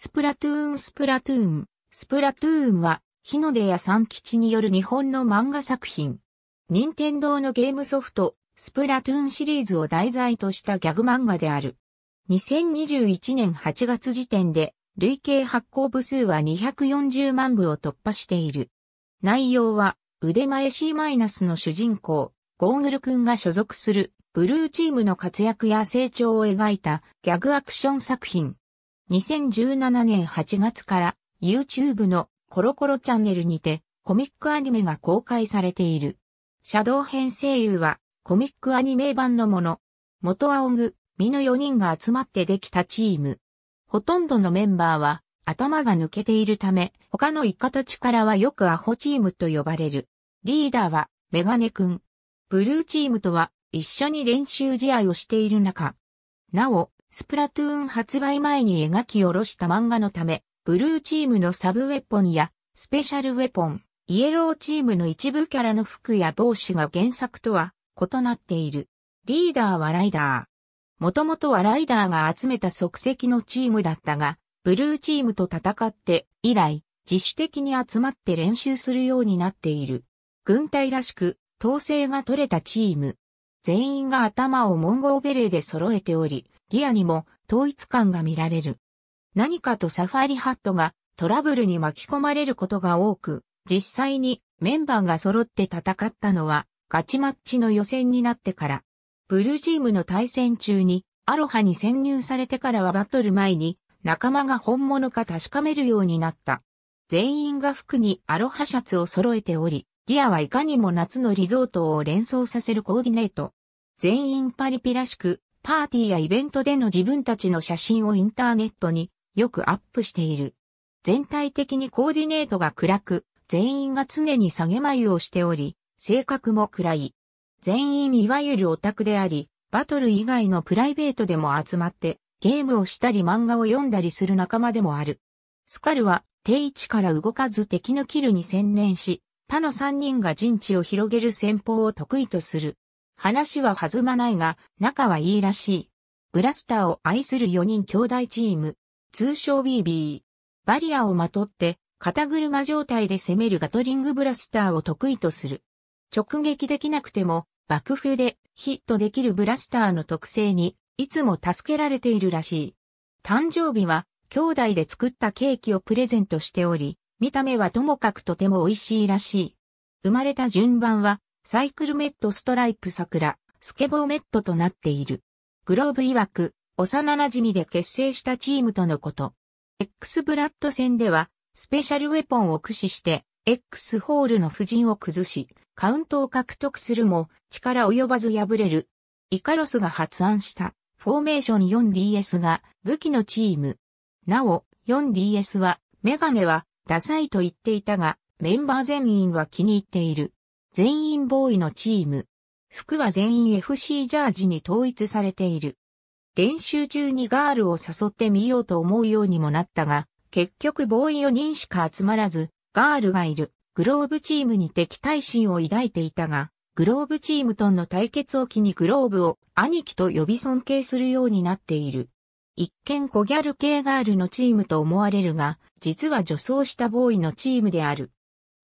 スプラトゥーンスプラトゥーン。スプラトゥーンは、日の出や三吉による日本の漫画作品。任天堂のゲームソフト、スプラトゥーンシリーズを題材としたギャグ漫画である。2021年8月時点で、累計発行部数は240万部を突破している。内容は、腕前 C- マイナスの主人公、ゴーグルくんが所属する、ブルーチームの活躍や成長を描いたギャグアクション作品。2017年8月から YouTube のコロコロチャンネルにてコミックアニメが公開されている。シャドウ編声優はコミックアニメ版のもの。元青グ、ミの4人が集まってできたチーム。ほとんどのメンバーは頭が抜けているため、他のイカたちからはよくアホチームと呼ばれる。リーダーはメガネ君。ブルーチームとは一緒に練習試合をしている中。なお、スプラトゥーン発売前に描き下ろした漫画のため、ブルーチームのサブウェポンやスペシャルウェポン、イエローチームの一部キャラの服や帽子が原作とは異なっている。リーダーはライダー。もともとはライダーが集めた即席のチームだったが、ブルーチームと戦って以来、自主的に集まって練習するようになっている。軍隊らしく、統制が取れたチーム。全員が頭をモンゴーベレーで揃えており、ギアにも統一感が見られる。何かとサファリハットがトラブルに巻き込まれることが多く、実際にメンバーが揃って戦ったのはガチマッチの予選になってから。ブルージームの対戦中にアロハに潜入されてからはバトル前に仲間が本物か確かめるようになった。全員が服にアロハシャツを揃えており、ギアはいかにも夏のリゾートを連想させるコーディネート。全員パリピらしく、パーティーやイベントでの自分たちの写真をインターネットによくアップしている。全体的にコーディネートが暗く、全員が常に下げ眉をしており、性格も暗い。全員いわゆるオタクであり、バトル以外のプライベートでも集まって、ゲームをしたり漫画を読んだりする仲間でもある。スカルは、定位置から動かず敵のキルに専念し、他の3人が陣地を広げる戦法を得意とする。話は弾まないが、仲はいいらしい。ブラスターを愛する4人兄弟チーム、通称 BB。バリアをまとって、肩車状態で攻めるガトリングブラスターを得意とする。直撃できなくても、爆風でヒットできるブラスターの特性に、いつも助けられているらしい。誕生日は、兄弟で作ったケーキをプレゼントしており、見た目はともかくとても美味しいらしい。生まれた順番は、サイクルメットストライプ桜、スケボーメットとなっている。グローブ曰く、幼馴染で結成したチームとのこと。X ブラッド戦では、スペシャルウェポンを駆使して、X ホールの布陣を崩し、カウントを獲得するも、力及ばず敗れる。イカロスが発案した、フォーメーション 4DS が武器のチーム。なお、4DS は、メガネは、ダサいと言っていたが、メンバー全員は気に入っている。全員ボーイのチーム。服は全員 FC ジャージに統一されている。練習中にガールを誘ってみようと思うようにもなったが、結局ボーイ4人しか集まらず、ガールがいるグローブチームに敵対心を抱いていたが、グローブチームとの対決を機にグローブを兄貴と呼び尊敬するようになっている。一見小ギャル系ガールのチームと思われるが、実は女装したボーイのチームである。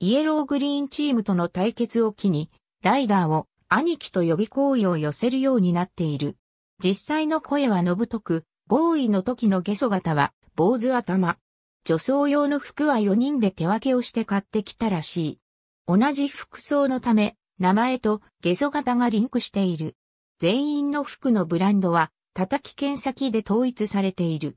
イエローグリーンチームとの対決を機に、ライダーを兄貴と呼び行為を寄せるようになっている。実際の声はのぶとく、ボーイの時のゲソ型は、坊主頭。女装用の服は4人で手分けをして買ってきたらしい。同じ服装のため、名前とゲソ型がリンクしている。全員の服のブランドは、叩き剣先で統一されている。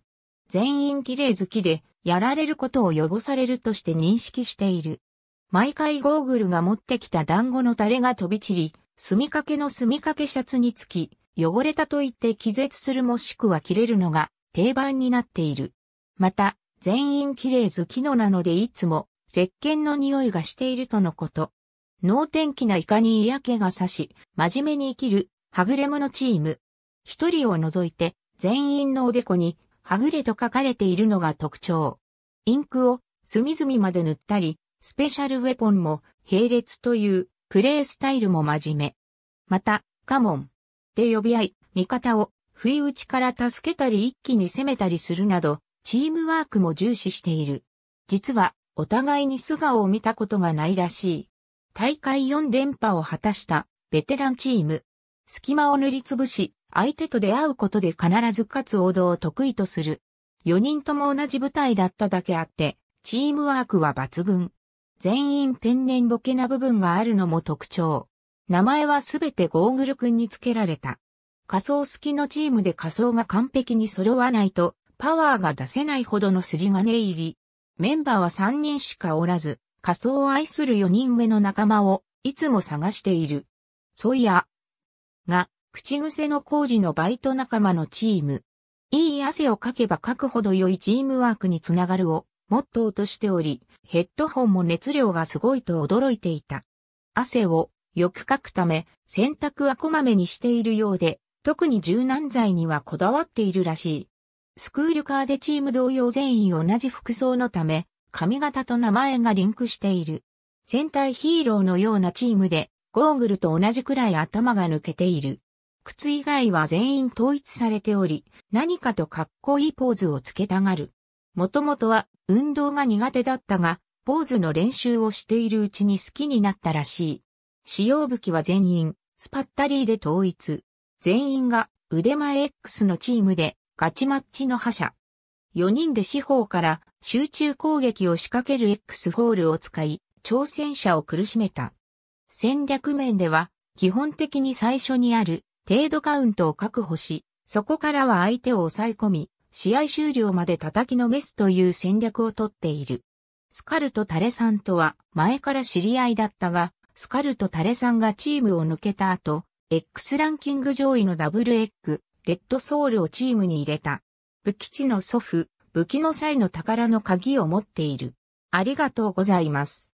全員綺麗好きで、やられることを汚されるとして認識している。毎回ゴーグルが持ってきた団子のタレが飛び散り、住みかけの住みかけシャツにつき、汚れたと言って気絶するもしくは切れるのが定番になっている。また、全員綺麗好きのなのでいつも石鹸の匂いがしているとのこと。能天気なイカに嫌気がさし、真面目に生きる、はぐれ者チーム。一人を除いて、全員のおでこに、はぐれと書かれているのが特徴。インクを隅々まで塗ったり、スペシャルウェポンも並列というプレイスタイルも真面目。また、カモンで呼び合い、味方を不意打ちから助けたり一気に攻めたりするなど、チームワークも重視している。実は、お互いに素顔を見たことがないらしい。大会4連覇を果たしたベテランチーム。隙間を塗りつぶし、相手と出会うことで必ず勝つ王道を得意とする。4人とも同じ舞台だっただけあって、チームワークは抜群。全員天然ボケな部分があるのも特徴。名前はすべてゴーグル君に付けられた。仮想好きのチームで仮想が完璧に揃わないと、パワーが出せないほどの筋金入り。メンバーは3人しかおらず、仮想を愛する4人目の仲間を、いつも探している。そういや、が、口癖の工事のバイト仲間のチーム。いい汗をかけばかくほど良いチームワークにつながるをもっと落としており、ヘッドホンも熱量がすごいと驚いていた。汗をよくかくため、洗濯はこまめにしているようで、特に柔軟剤にはこだわっているらしい。スクールカーでチーム同様全員同じ服装のため、髪型と名前がリンクしている。戦隊ヒーローのようなチームで、ゴーグルと同じくらい頭が抜けている。靴以外は全員統一されており、何かとかっこいいポーズをつけたがる。もともとは運動が苦手だったが、ポーズの練習をしているうちに好きになったらしい。使用武器は全員、スパッタリーで統一。全員が腕前 X のチームでガチマッチの覇者。4人で四方から集中攻撃を仕掛ける X ホールを使い、挑戦者を苦しめた。戦略面では、基本的に最初にある程度カウントを確保し、そこからは相手を抑え込み、試合終了まで叩きのめすという戦略をとっている。スカルとタレさんとは前から知り合いだったが、スカルとタレさんがチームを抜けた後、X ランキング上位のダブルエッグ、レッドソウルをチームに入れた。武吉の祖父、武器の際の宝の鍵を持っている。ありがとうございます。